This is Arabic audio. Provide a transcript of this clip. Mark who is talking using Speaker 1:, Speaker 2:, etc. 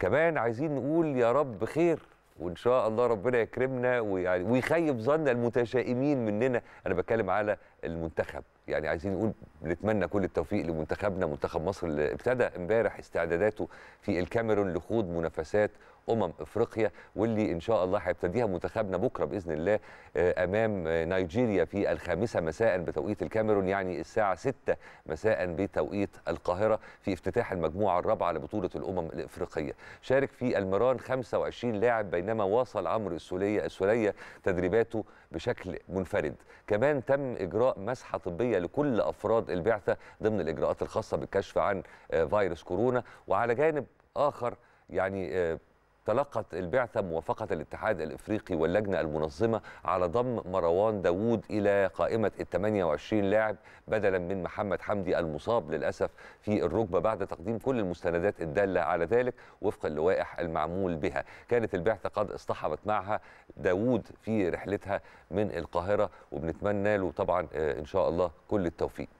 Speaker 1: كمان عايزين نقول يا رب خير وان شاء الله ربنا يكرمنا ويعني ويخيب ظن المتشائمين مننا انا بتكلم على المنتخب يعني عايزين نقول نتمنى كل التوفيق لمنتخبنا منتخب مصر اللي ابتدى امبارح استعداداته في الكاميرون لخوض منافسات امم افريقيا واللي ان شاء الله هيبتديها منتخبنا بكره باذن الله آه، امام آه، نيجيريا في الخامسه مساء بتوقيت الكاميرون يعني الساعه 6 مساء بتوقيت القاهره في افتتاح المجموعه الرابعه لبطوله الامم الافريقيه شارك في المران 25 لاعب بينما واصل عمرو السوليه السوليه تدريباته بشكل منفرد كمان تم اجراء مسحه طبيه لكل افراد البعثه ضمن الاجراءات الخاصه بالكشف عن آه، فيروس كورونا وعلى جانب اخر يعني تلقت البعثة موافقة الاتحاد الإفريقي واللجنة المنظمة على ضم مروان داوود إلى قائمة ال 28 لاعب بدلا من محمد حمدي المصاب للأسف في الركبة بعد تقديم كل المستندات الدالة على ذلك وفق اللوائح المعمول بها كانت البعثة قد اصطحبت معها داوود في رحلتها من القاهرة وبنتمنى له طبعا آه، إن شاء الله كل التوفيق